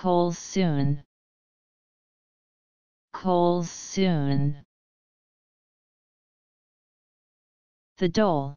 Coal soon. Coal soon. The dole.